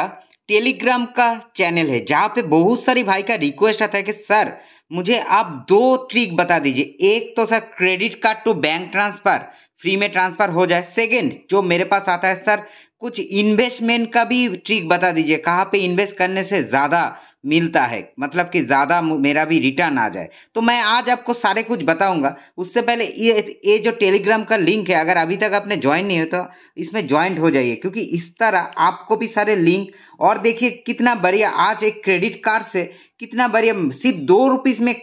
Telegram का channel है जहाँ पे बहुत सारी भाई का रिक्वेस्ट आता है कि सर मुझे आप दो ट्रिक बता दीजिए एक तो sir credit card to bank transfer free में ट्रांसफ़र हो जाए सेकंड जो मेरे पास आता है सर कुछ इन्वेस्टमेंट का भी ट्रिक बता दीजिए कहाँ पे इन्वेस्ट करने से ज़्यादा मिलता है मतलब कि ज़्यादा मेरा भी रिटर्न आ जाए तो मैं आज आपको सारे कुछ बताऊंगा उससे पहले ये ये जो टेलीग्राम का लिंक है अगर अभी तक आपने ज्वाइन नहीं हो तो इसमें ज्वाइंट हो जाइए क्योंकि इस तरह आपको भी सारे लिंक और देखिए कितना बढ़िया आज एक क्रेडिट कार्ड से कितना बढ़िया सिर्फ दो रुपीज़ में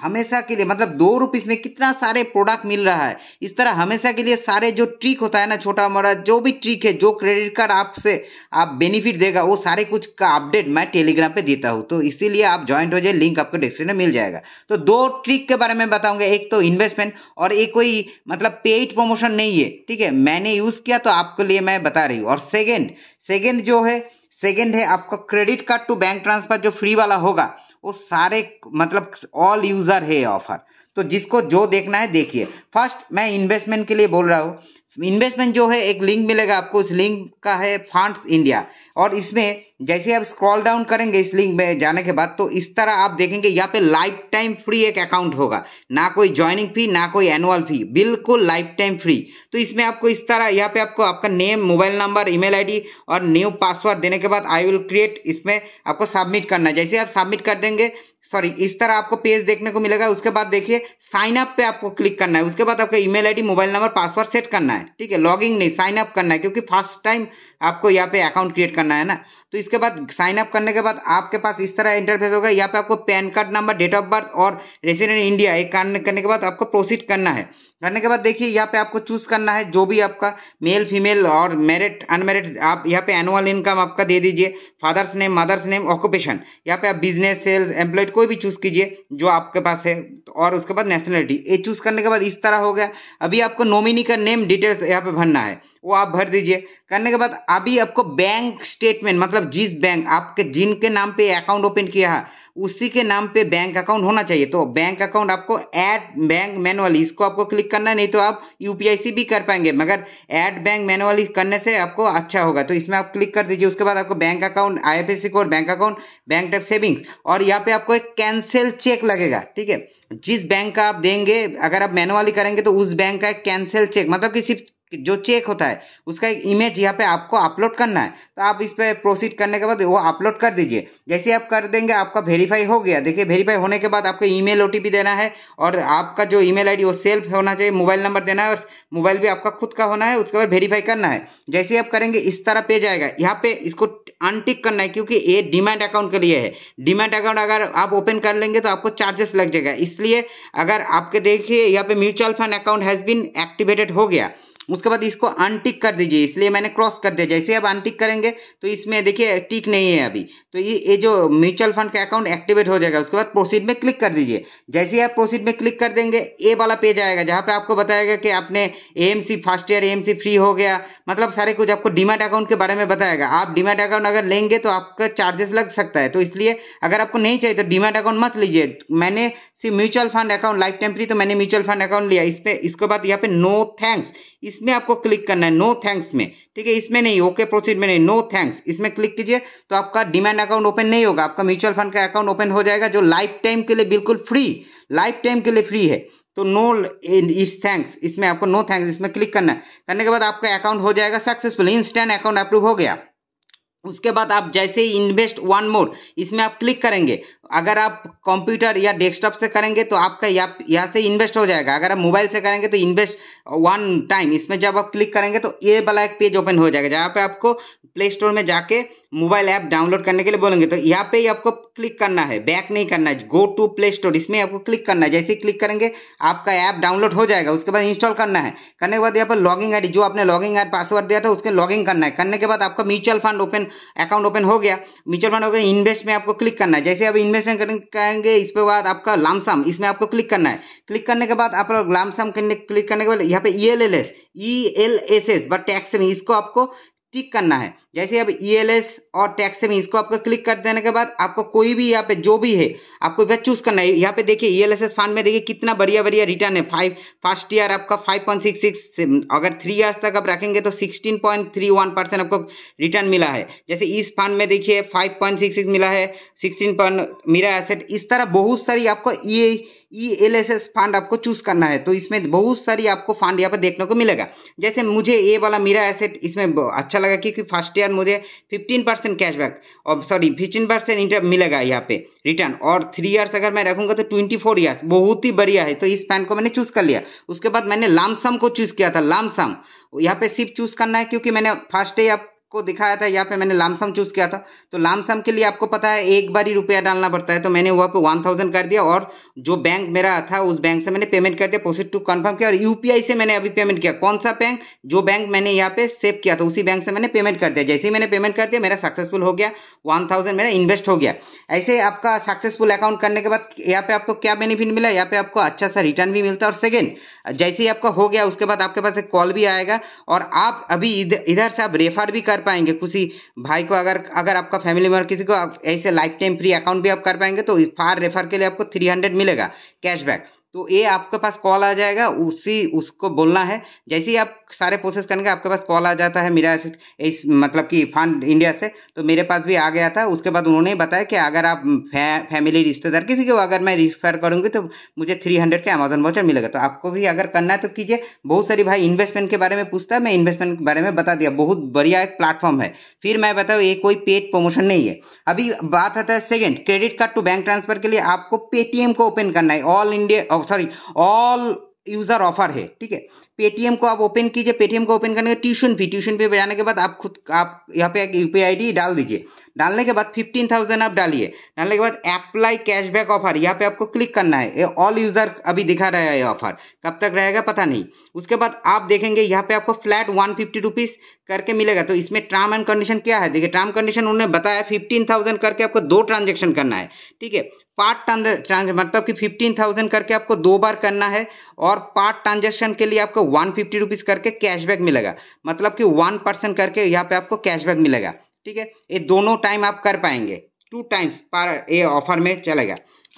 हमेशा के लिए मतलब दो रुपीस में कितना सारे प्रोडक्ट मिल रहा है इस तरह हमेशा के लिए सारे जो ट्रिक होता है ना छोटा मोटा जो भी ट्रिक है जो क्रेडिट कार्ड आपसे आप बेनिफिट देगा वो सारे कुछ का अपडेट मैं टेलीग्राम पे देता हूँ तो इसीलिए आप ज्वाइंट हो जाए लिंक आपको डिस्क्रिप्शन में मिल जाएगा तो दो ट्रिक के बारे में बताऊंगा एक तो इन्वेस्टमेंट और एक कोई मतलब पेड प्रमोशन नहीं है ठीक है मैंने यूज़ किया तो आपके लिए मैं बता रही हूँ और सेकेंड सेकेंड जो है सेकेंड है आपका credit card to bank transfer जो फ्री वाला होगा वो सारे मतलब ऑल यूज़र है ऑफर तो जिसको जो देखना है देखिए फर्स्ट मैं इन्वेस्टमेंट के लिए बोल रहा हूँ इन्वेस्टमेंट जो है एक लिंक मिलेगा आपको उस लिंक का है फंड्स इंडिया और इसमें जैसे आप स्क्रॉल डाउन करेंगे इस लिंक में जाने के बाद तो इस तरह आप देखेंगे यहाँ पे लाइफ टाइम फ्री एक अकाउंट होगा ना कोई ज्वाइनिंग फी ना कोई एनुअल फी बिल्कुल लाइफ टाइम फ्री तो इसमें आपको इस तरह यहाँ पे आपको आपका name mobile number email ID और न्यू पासवर्ड देने के बाद आई विल क्रिएट इसमें आपको सबमिट करना जैसे आप सबमिट कर देंगे सॉरी इस तरह आपको पेज देखने को मिलेगा उसके बाद देखिए साइन अप पे आपको क्लिक करना है उसके बाद आपका email ID mobile number password set करना है ठीक है लॉगिंग नहीं साइन अप करना है क्योंकि फर्स्ट टाइम आपको यहाँ पे अकाउंट क्रिएट करना है ना तो इसके बाद साइन अप करने के बाद आपके पास इस तरह इंटरफेस होगा यहाँ पे आपको PAN card number date of birth और रेसिडेंट इंडिया एक करने के बाद आपको प्रोसीड करना है करने के बाद देखिए यहाँ पे आपको चूज करना है जो भी आपका मेल फीमेल और मेरिट अनमेरिट आप यहाँ पे एनुअल इनकम आपका दे दीजिए father's name mother's name occupation यहाँ पे आप बिजनेस सेल्स एम्प्लॉयड कोई भी चूज़ कीजिए जो आपके पास है तो और उसके बाद नेशनलिटी ये चूज़ करने के बाद इस तरह हो गया अभी आपको नॉमिनी का नेम डिटेल्स यहाँ पे भरना है वो आप भर दीजिए करने के बाद अभी आपको बैंक स्टेटमेंट मतलब जिस बैंक आपके जिनके नाम पे अकाउंट ओपन किया है उसी के नाम पे बैंक अकाउंट होना चाहिए तो बैंक अकाउंट आपको ऐड बैंक मैनुअल इसको आपको क्लिक करना है नहीं तो आप यू यूपीआईसी भी कर पाएंगे मगर ऐड बैंक मैनुअली करने से आपको अच्छा होगा तो इसमें आप क्लिक कर दीजिए उसके बाद आपको bank account I F code bank account bank type savings और यहाँ पे आपको एक कैंसिल चेक लगेगा ठीक है जिस बैंक का आप देंगे अगर आप मैनुअली करेंगे तो उस बैंक का एक कैंसिल चेक मतलब कि सिर्फ जो चेक होता है उसका एक इमेज यहाँ पे आपको अपलोड करना है तो आप इस पर प्रोसीड करने के बाद वो अपलोड कर दीजिए जैसे आप कर देंगे आपका वेरीफाई हो गया देखिए वेरीफाई होने के बाद आपको ईमेल ओटीपी देना है और आपका जो ईमेल आईडी वो सेल्फ होना चाहिए मोबाइल नंबर देना है और मोबाइल भी आपका खुद का होना है उसके बाद वेरीफाई करना है जैसे आप करेंगे इस तरह पेज आएगा यहाँ पे इसको अनटिक करना है क्योंकि ये डिमांड अकाउंट के लिए है डिमांड अकाउंट अगर आप ओपन कर लेंगे तो आपको चार्जेस लग जाएगा इसलिए अगर आपके देखिए यहाँ पे mutual fund account has been activated हो गया उसके बाद इसको अनटिक कर दीजिए इसलिए मैंने क्रॉस कर दिया जैसे अब अनटिक करेंगे तो इसमें देखिए टिक नहीं है अभी तो ये ये जो म्यूचुअल फंड का अकाउंट एक्टिवेट हो जाएगा उसके बाद प्रोसीड में क्लिक कर दीजिए जैसे ही आप प्रोसीड में क्लिक कर देंगे ए वाला पेज आएगा जहाँ पर आपको बताएगा कि आपने a first year a free हो गया मतलब सारे कुछ आपको डिमेट अकाउंट के बारे में बताएगा आप डिमेट अकाउंट अगर लेंगे तो आपका चार्जेस लग सकता है तो इसलिए अगर आपको नहीं चाहिए तो डिमेट अकाउंट मत लीजिए मैंने सिर्फ mutual fund account lifetime free तो मैंने म्यूचुअल फंड अकाउंट लिया इस पर इसके बाद यहाँ पे नो थैंक्स इसमें आपको क्लिक करना है नो थैंक्स में ठीक है इसमें नहीं ओके प्रोसीड में नहीं नो थैंक्स इसमें क्लिक कीजिए तो आपका डिमांड अकाउंट ओपन नहीं होगा आपका म्यूचुअल फंड का अकाउंट ओपन हो जाएगा जो लाइफ टाइम के लिए बिल्कुल फ्री लाइफ टाइम के लिए फ्री है तो नो इट्स थैंक्स इसमें आपको नो थैंक्स इसमें क्लिक करना है करने के बाद आपका अकाउंट हो जाएगा सक्सेसफुल इंस्टेंट अकाउंट अप्रूव हो गया उसके बाद आप जैसे ही इन्वेस्ट वन मोर इसमें आप क्लिक करेंगे अगर आप कंप्यूटर या डेस्कटॉप से करेंगे तो आपका यहाँ यहाँ से इन्वेस्ट हो जाएगा अगर आप मोबाइल से करेंगे तो इन्वेस्ट वन टाइम इसमें जब आप क्लिक करेंगे तो ये वाला एक पेज ओपन हो जाएगा जहाँ पे आपको प्ले स्टोर में जाके मोबाइल ऐप डाउनलोड करने के लिए बोलेंगे तो यहाँ पे ही आपको क्लिक करना है बैक नहीं करना है गो टू प्ले स्टोर इसमें आपको क्लिक करना है जैसे ही क्लिक करेंगे आपका ऐप डाउनलोड हो जाएगा उसके बाद इंस्टॉल करना है करने के बाद यहाँ पर लॉगिंग आई जो आपने लॉगिंग आई पासवर्ड दिया था उसमें लॉगिंग करना है करने के बाद आपका mutual fund open account open हो गया म्यूचुअल फंड हो गया इन्वेस्ट में आपको क्लिक करना है जैसे आप इन्वेस्टमेंट करेंगे इसके बाद आपका लामसम इसमें आपको क्लिक करना है क्लिक करने के बाद आप लामसम क्लिक करने के बाद यहाँ पे E L L S E L S S but tax में इसको आपको टिक करना है जैसे अब ई e और टैक्स में इसको आपको क्लिक कर देने के बाद आपको कोई भी यहाँ पे जो भी है आपको वह चूज करना है यहाँ पे देखिए ई e फंड में देखिए कितना बढ़िया बढ़िया रिटर्न है फाइव फर्स्ट ईयर आपका फाइव पॉइंट सिक्स सिक्स अगर थ्री ईयर्स तक आप रखेंगे तो sixteen point three one percent आपको रिटर्न मिला है जैसे इस फंड में देखिए फाइव पॉइंट सिक्स सिक्स मिला है सिक्सटीन पॉइंट मेरा एसेट इस तरह बहुत सारी आपको ये e E L S S fund आपको चूज करना है तो इसमें बहुत सारी आपको फंड यहाँ पर देखने को मिलेगा जैसे मुझे ये वाला मेरा एसेट इसमें अच्छा लगा क्योंकि फर्स्ट ईयर मुझे फिफ्टीन परसेंट कैशबैक और सॉरी फिफ्टीन परसेंट इंटर मिलेगा यहाँ पे रिटर्न और थ्री ईयर्स अगर मैं रखूंगा तो ट्वेंटी फोर ईयर्स बहुत ही बढ़िया है तो इस फंड को मैंने चूज कर लिया उसके बाद मैंने लामसम को चूज किया था लामसम यहाँ पे सिर्फ चूज करना है क्योंकि मैंने फर्स्ट डे आप को दिखाया था यहाँ पे मैंने लामसम चूज़ किया था तो लामसम के लिए आपको पता है एक बार ही रुपया डालना पड़ता है तो मैंने वहाँ पे वन थाउजेंड कर दिया और जो बैंक मेरा था उस बैंक से मैंने पेमेंट कर दिया प्रोसेस टू कन्फर्म किया और यूपीआई से मैंने अभी पेमेंट किया कौन सा बैंक जो बैंक मैंने यहाँ पे सेव किया था उसी बैंक से मैंने पेमेंट कर दिया जैसे ही मैंने पेमेंट कर दिया मेरा सक्सेसफुल हो गया वन थाउजेंड मेरा इन्वेस्ट हो गया ऐसे आपका सक्सेसफुल अकाउंट करने के बाद यहाँ पे आपको क्या बेनिफिट मिला यहाँ पे आपको अच्छा सा रिटर्न भी मिलता है और सेकेंड जैसे ही आपका हो गया उसके बाद आपके पास एक कॉल भी आएगा और आप अभी इधर से आप रेफर भी कर कर पाएंगे किसी भाई को अगर अगर आपका फैमिली मेम्बर किसी को ऐसे लाइफ टाइम फ्री अकाउंट भी आप कर पाएंगे तो फार रेफर के लिए आपको थ्री हंड्रेड मिलेगा कैशबैक तो ये आपके पास कॉल आ जाएगा उसी उसको बोलना है जैसे ही आप सारे प्रोसेस करेंगे आपके पास कॉल आ जाता है मेरा इस मतलब कि फंड इंडिया से तो मेरे पास भी आ गया था उसके बाद उन्होंने बताया कि अगर आप फै, फैमिली रिश्तेदार किसी को अगर मैं रिफर करूँगी तो मुझे थ्री हंड्रेड का अमेजन वाउचर मिलेगा तो आपको भी अगर करना है तो कीजिए बहुत सारी भाई इन्वेस्टमेंट के बारे में पूछता है मैं इन्वेस्टमेंट के बारे में बता दिया बहुत बढ़िया एक प्लेटफॉर्म है फिर मैं बताऊँ ये कोई पेड प्रमोशन नहीं है अभी बात आता है second credit card to bank transfer के लिए आपको पेटीएम को ओपन करना है all India sorry all user offer है ठीक है पेटीएम को आप ओपन कीजिए पेटीएम को ओपन करने के ट्यूशन फी ट्यूशन फी बजाने के बाद आप खुद आप यहाँ पे एक यू पी आई डाल दीजिए डालने के बाद फिफ्टीन थाउजेंड आप डालिए डालने के बाद अप्लाई कैशबैक ऑफर यहाँ पे आपको क्लिक करना है ये ऑल यूज़र अभी दिखा रहा है ये ऑफर कब तक रहेगा पता नहीं उसके बाद आप देखेंगे यहाँ पे आपको फ्लैट वन फिफ्टी रुपीज़ करके मिलेगा तो इसमें टर्म एंड कंडीशन क्या है देखिए टर्म कंडीशन उन्होंने बताया फिफ्टीन थाउजेंड करके आपको दो ट्रांजेक्शन करना है ठीक है पार्ट ट्रांज मतलब कि फिफ्टीन थाउजेंड करके आपको दो बार करना है और पार्ट ट्रांजेक्शन के लिए आपको वन फिफ्टी रुपीज़ करके कैशबैक मिलेगा मतलब कि वन परसेंट करके यहाँ पे आपको कैशबैक मिलेगा ठीक है ये दोनों टाइम आप कर पाएंगे टू टाइम्स पर ये ऑफर में चलेगा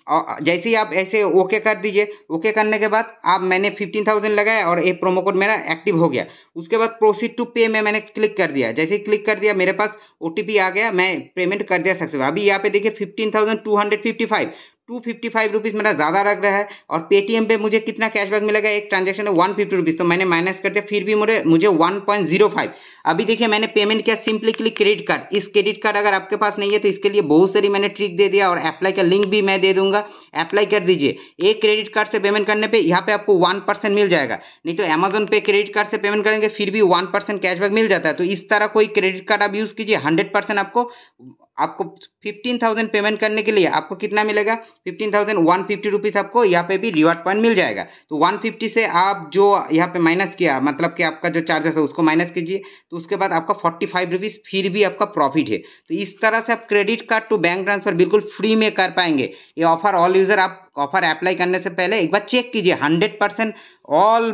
और जैसे ही आप ऐसे ओके कर दीजिए ओके करने के बाद आप मैंने फिफ्टीन थाउजेंड लगाया और ये प्रोमो कोड मेरा एक्टिव हो गया उसके बाद प्रोसीड टू पे में मैंने क्लिक कर दिया जैसे ही क्लिक कर दिया मेरे पास ओ आ गया मैं पेमेंट कर दिया सक्सेसफुल अभी यहाँ पे देखिए fifteen thousand two hundred fifty five two fifty five rupees मेरा ज़्यादा लग रहा है और पेटीएम पे मुझे कितना कैशबैक मिलेगा एक ट्रांजेक्शन में वन फिफ्टी रुपीज़ तो मैंने माइनस कर दिया फिर भी मुझे मुझे वन पॉइंट जीरो फाइव अभी देखिए मैंने पेमेंट किया सिंपली क्लिक क्रेडिट कार्ड इस क्रेडिट कार्ड अगर आपके पास नहीं है तो इसके लिए बहुत सारी मैंने ट्रिक दे दिया और अप्लाई का लिंक भी मैं दे दूंगा अप्लाई कर दीजिए एक क्रेडिट कार्ड से पेमेंट करने पर यहाँ पे आपको वन परसेंट मिल जाएगा नहीं तो अमेजोन पे क्रेडिट कार्ड से पेमेंट करेंगे फिर भी वन परसेंट कैशबैक मिल जाता है तो इस तरह कोई क्रेडिट कार्ड आप यूज़ कीजिए हंड्रेड परसेंट आपको आपको फिफ्टीन थाउजेंड पेमेंट करने के लिए आपको कितना मिलेगा fifteen thousand one fifty rupees आपको यहाँ पे भी रिवार्ड पॉइंट मिल जाएगा तो वन फिफ्टी से आप जो यहाँ पे माइनस किया मतलब कि आपका जो चार्जेस है उसको माइनस कीजिए तो उसके बाद आपका फोर्टी फाइव रुपीज़ फिर भी आपका प्रॉफिट है तो इस तरह से आप credit card to bank transfer बिल्कुल फ्री में कर पाएंगे ये ऑफर ऑल यूज़र आप ऑफर अप्लाई करने से पहले एक बार चेक कीजिए हंड्रेड परसेंट ऑल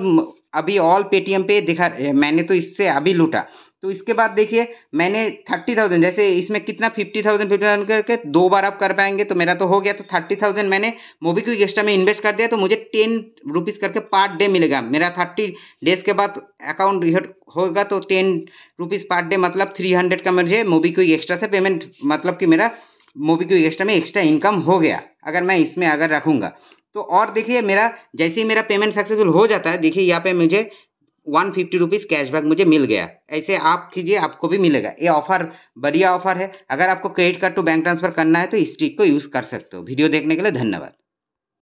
अभी ऑल पेटीएम पे दिखा मैंने तो इससे अभी लूटा तो इसके बाद देखिए मैंने थर्टी थाउजेंड जैसे इसमें कितना फिफ्टी थाउजेंड फिफ्टी थाउजेंड करके दो बार आप कर पाएंगे तो मेरा तो हो गया तो थर्टी थाउजेंड मैंने मोबीक्विक एक्स्ट्रा में इन्वेस्ट कर दिया तो मुझे टेन रुपीज़ करके पर डे मिलेगा मेरा थर्टी डेज के बाद अकाउंट रिहट होगा तो टेन रुपीज़ पर डे मतलब थ्री हंड्रेड का मुझे मोबीक्विक एक्स्ट्रा से पेमेंट मतलब कि मेरा मोबीक्विक एक्स्ट्रा में एक्स्ट्रा इनकम हो गया अगर मैं इसमें अगर रखूँगा तो और देखिए मेरा जैसे ही मेरा पेमेंट सक्सेसफुल हो जाता है देखिए यहाँ पे मुझे वन फिफ्टी रुपीज़ कैशबैक मुझे मिल गया ऐसे आप कीजिए आपको भी मिलेगा ये ऑफर बढ़िया ऑफर है अगर आपको credit card to bank transfer करना है तो इस ट्रिक को यूज़ कर सकते हो वीडियो देखने के लिए धन्यवाद